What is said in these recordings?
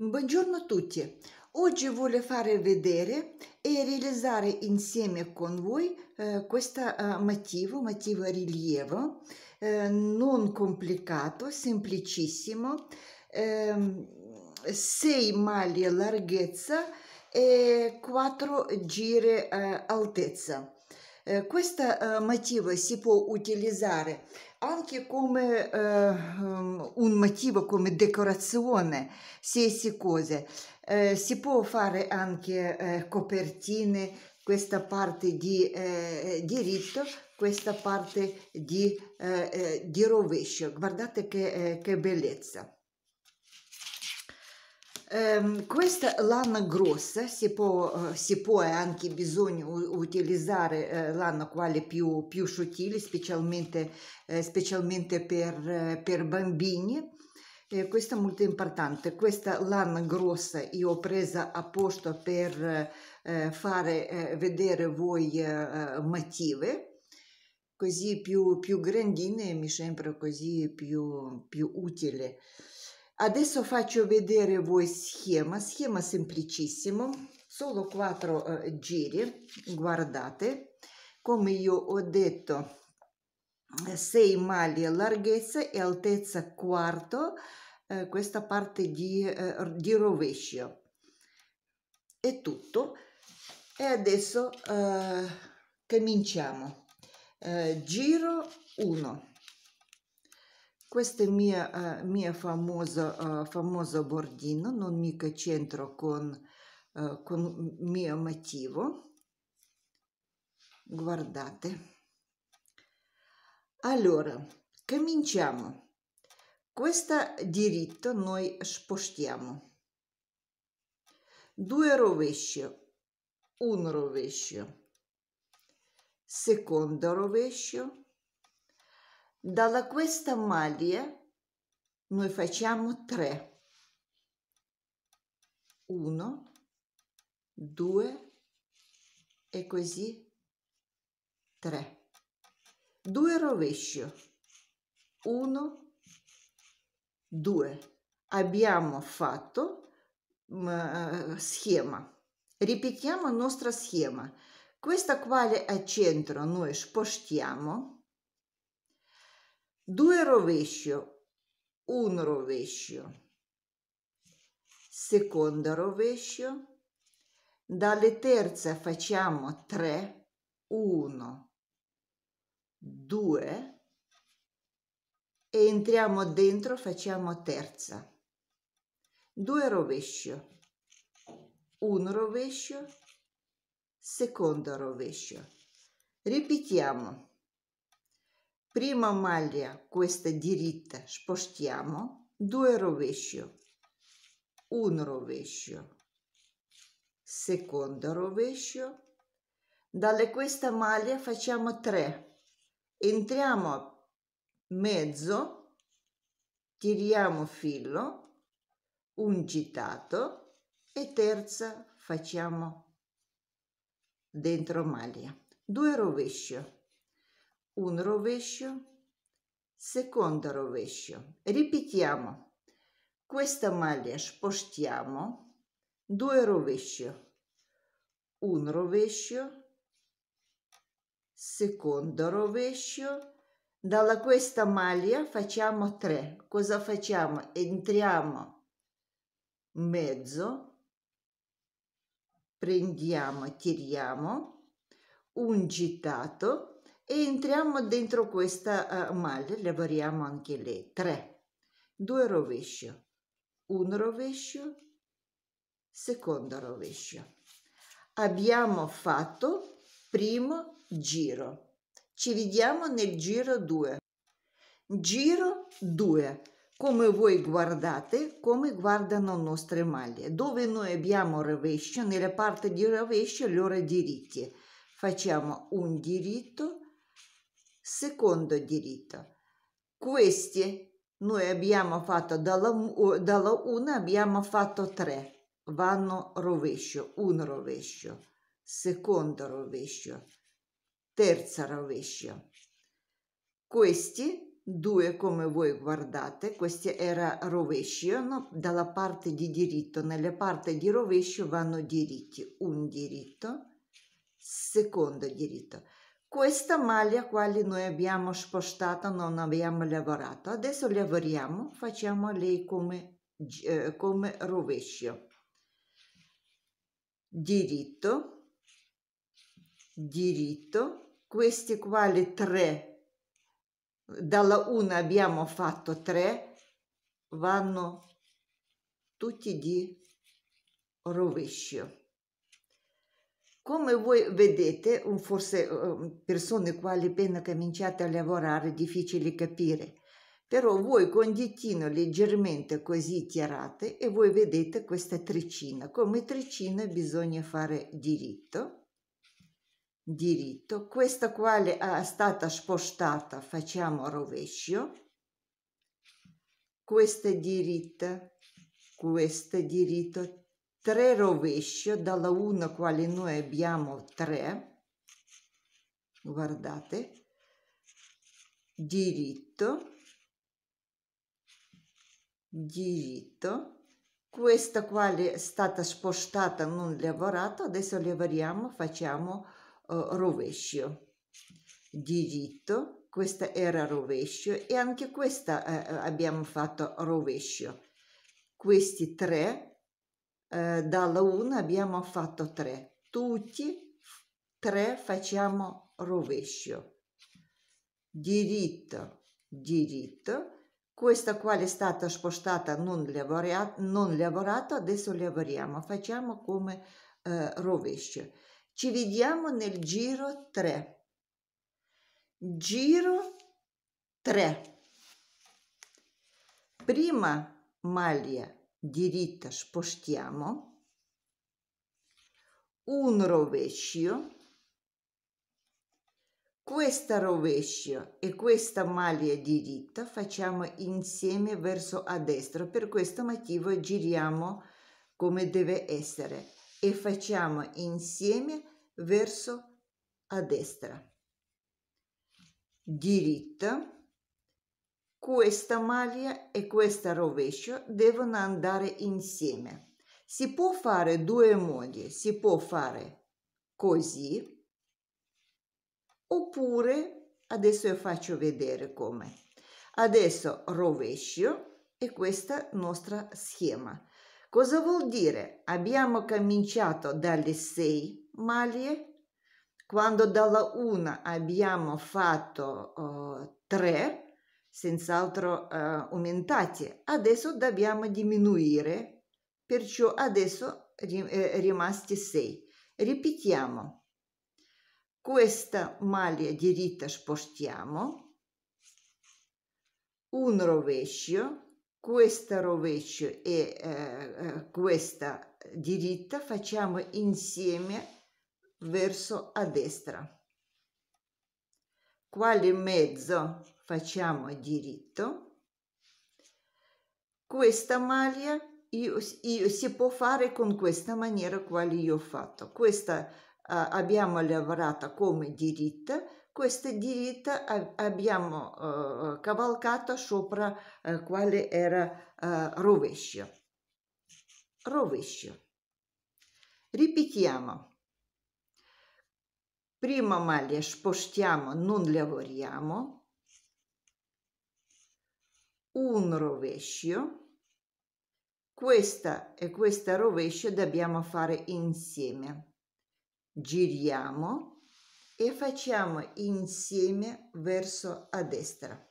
Buongiorno a tutti! Oggi voglio fare vedere e realizzare insieme con voi eh, questo eh, motivo, motivo rilievo, eh, non complicato, semplicissimo, eh, 6 maglie larghezza e 4 giri eh, altezza. Э, questo motivo э, si può utilizzare anche come eh, un motivo, come decorazione, stesse cose. Eh, si può fare anche eh, copertine, questa parte di eh, eh, diritto, questa parte di, eh, di rovescio. Guardate che, che bellezza! Eh, questa lana grossa si può, э, si può anche bisogno utilizzare eh, lana quale più, più sottile, specialmente, eh, specialmente per, eh, per bambini. questo è molto importante. Questa lana grossa io ho presa apposta per eh, fare vedere voi motive, così più, più grandine mi sembra così più, più utile. Adesso faccio vedere voi schema, schema semplicissimo, solo quattro eh, giri, guardate, come io ho detto, 6 eh, maglie larghezza e altezza quarto, eh, questa parte di, eh, di, rovescio. È tutto. E adesso eh, cominciamo. Eh, giro 1 questo è il mio, eh, mio famoso, eh, famoso, bordino, non mica centro con, eh, con mio motivo. Guardate. Allora, cominciamo. Questo diritto noi spostiamo. Due rovesci, un rovescio, secondo rovescio, dalla questa maglia noi facciamo 3 1 2 e così 3 2 rovescio 1 2 abbiamo fatto mm, eh, schema ripetiamo la nostra schema questa quale al centro noi spostiamo 2 rovescio, 1 rovescio, seconda rovescio, dalle terze facciamo 3, 1, 2 e entriamo dentro, facciamo terza, 2 rovescio, 1 rovescio, secondo rovescio. Ripetiamo prima maglia questa diritta spostiamo due rovescio un rovescio secondo rovescio dalle questa maglia facciamo 3 entriamo mezzo tiriamo filo un gittato e terza facciamo dentro maglia due rovescio un rovescio, secondo rovescio. Ripetiamo. Questa maglia spostiamo, due rovescio, un rovescio, secondo rovescio. Dalla questa maglia facciamo 3. Cosa facciamo? Entriamo mezzo, prendiamo, tiriamo, un gittato, e entriamo dentro questa uh, maglia, lavoriamo anche le 3, 2 rovescio, 1 rovescio, secondo rovescio. Abbiamo fatto primo giro. Ci vediamo nel giro 2. Giro 2. Come voi guardate, come guardano nostre maglie. Dove noi abbiamo rovescio, nella parte di rovescio, loro diritti. Facciamo un diritto Secondo diritto. Questi noi abbiamo fatto dalla, dalla una abbiamo fatto tre. Vanno rovescio, un rovescio, secondo rovescio, terza rovescio. Questi due come voi guardate, questi era rovescio, no? dalla parte di diritto, nelle parti di rovescio vanno diritti, un diritto, secondo diritto questa maglia quale noi abbiamo spostato non abbiamo lavorato adesso lavoriamo facciamo lei come, eh, come rovescio diritto diritto questi quali tre dalla una abbiamo fatto tre vanno tutti di rovescio come voi vedete, forse eh, mm, persone quali appena cominciate a lavorare è difficile capire, però voi con ditino leggermente così tirate e voi vedete questa tricina. Come tricina bisogna fare diritto, diritto. Questa quale è stata spostata facciamo rovescio, questa è diritta, questa diritto 3 rovesce dalla 1 quale noi abbiamo 3 guardate diritto diritto questa quale è stata spostata non lavorata adesso lavoriamo facciamo uh, rovescio diritto questa era rovescio e anche questa eh, eh abbiamo fatto rovescio questi tre eh, dalla 1 abbiamo fatto 3. Tutti 3 facciamo rovescio. Diritto, diritto. Questa quale è stata spostata non, lavorata non lavorata, adesso lavoriamo. Facciamo come eh, rovescio. Ci vediamo nel giro 3. Giro 3. Prima maglia diritta spostiamo, un rovescio, questa rovescio e questa maglia diritta facciamo insieme verso a destra, per questo motivo giriamo come deve essere e facciamo insieme verso a destra, diritta, questa maglia e questa rovescio devono andare insieme. Si può fare due modi, si può fare così oppure adesso io faccio vedere come. Adesso rovescio e questa nostra schema. Cosa vuol dire? Abbiamo cominciato dalle 6 maglie, quando dalla 1 abbiamo fatto 3, uh, eh, senz'altro eh, aumentate, adesso dobbiamo diminuire, perciò adesso eh, rimasti 6. Ripetiamo. Questa maglia diritta spostiamo, un rovescio, questo rovescio e eh, eh questa diritta facciamo insieme verso a destra quale mezzo facciamo diritto, questa maglia io, io, si può fare con questa maniera quale io ho fatto. Questa eh, abbiamo lavorata come diritta, questa diritta abbiamo eh, cavalcata sopra eh, quale era eh, rovescio. Rovescio. Ripetiamo prima maglia spostiamo, non lavoriamo, un rovescio, questa e questa rovescio dobbiamo fare insieme. Giriamo e facciamo insieme verso a destra.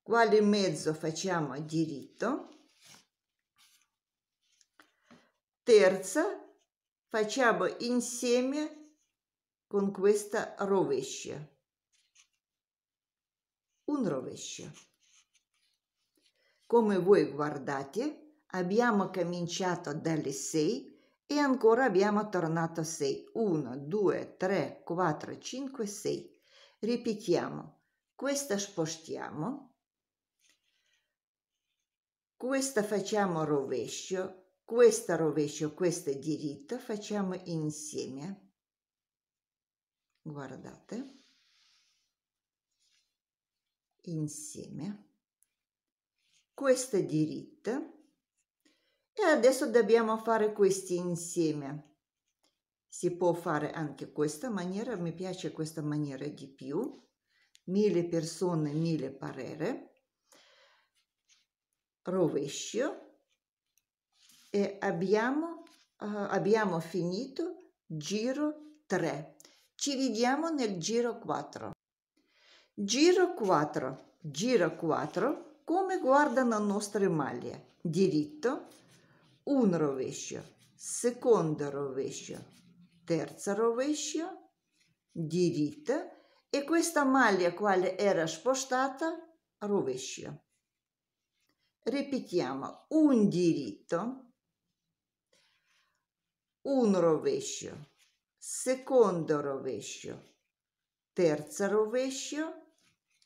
Quale mezzo facciamo diritto? Terza facciamo insieme con questa rovescia. Un rovescio. Come voi guardate, abbiamo cominciato dalle 6 e ancora abbiamo tornato 6. 1, 2, 3, 4, 5, 6. Ripetiamo. Questa spostiamo. Questa facciamo rovescio questo rovescio, questa diritta facciamo insieme. Guardate. Insieme. Questa diritta. E adesso dobbiamo fare questi insieme. Si può fare anche questa maniera, mi piace questa maniera di più. Mille persone, mille parere. Rovescio e abbiamo, uh, abbiamo finito giro 3. Ci vediamo nel giro 4. Giro 4. Giro 4. Come guardano le nostre maglie? Diritto, un rovescio, secondo rovescio, terzo rovescio, diritto e questa maglia quale era spostata rovescio. Ripetiamo, un diritto, un rovescio, secondo rovescio, terzo rovescio,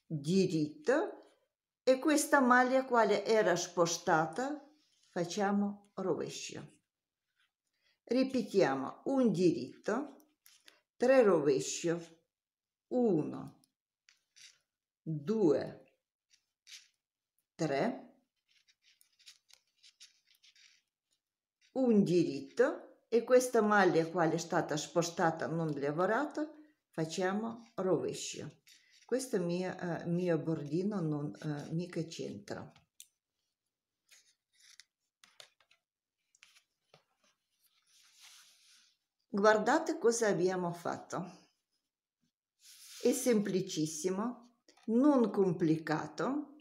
diritto e questa maglia quale era spostata facciamo rovescio. Ripetiamo un diritto, tre rovescio, uno, due, tre, un diritto e questa maglia quale è stata spostata non lavorata facciamo rovescio questo mio, eh, mio bordino non eh, mica c'entra guardate cosa abbiamo fatto è semplicissimo non complicato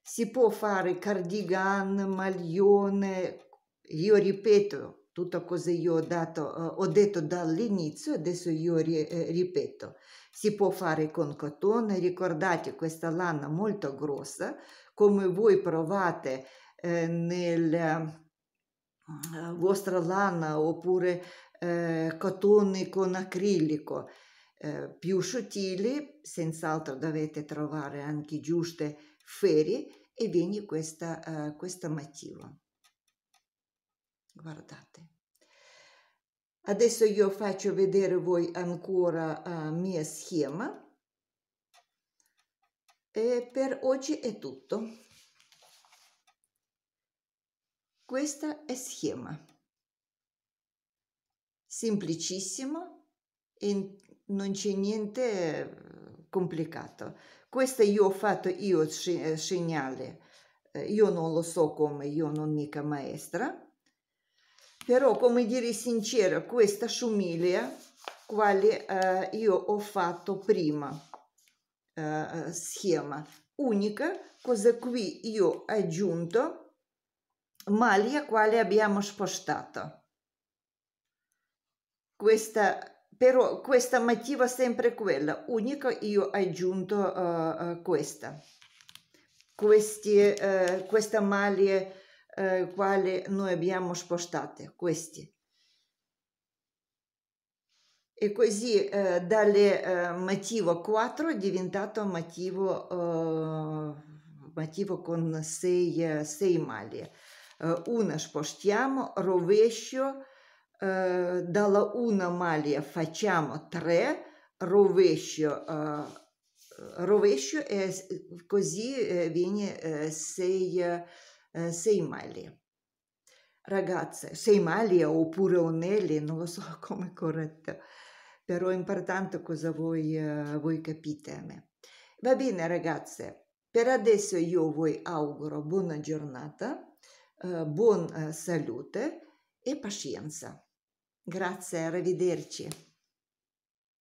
si può fare cardigan maglione io ripeto tutto cosa io ho, dato, eh, ho detto dall'inizio, adesso io ri, eh, ripeto. Si può fare con cotone, ricordate questa lana molto grossa, come voi provate eh, nella eh, vostra lana oppure eh, cotone con acrilico. Eh, più sottili, senz'altro dovete trovare anche giuste ferie e viene questa, uh, motivo. Guardate. Adesso io faccio vedere voi ancora la uh, eh, mia schema. E per oggi è tutto. Questa è schema. Semplicissimo e non c'è niente eh, complicato. Questo io ho fatto io eh, segnale. Io non lo so come, io non mica maestra però come dire sincera questa somiglia quale eh, io ho fatto prima eh, schema unica cosa qui io ho aggiunto maglia quale abbiamo spostato questa però questa motiva sempre quella unica io ho aggiunto uh, questa questi uh, questa maglia eh, quale noi abbiamo spostato questi. E così eh, dalle eh, motivo 4 è diventato motivo, motivo con 6, 6 maglie. una spostiamo, rovescio, dalla una maglia facciamo 3, rovescio rovescio e così viene 6 Э, sei mali. Ragazze, sei mali oppure onelli, non lo so come è corretto, però è importante cosa voi, eh, voi capite a me. Va bene ragazze, per adesso io vi auguro buona giornata, eh, buona eh, salute e pazienza. Grazie, arrivederci.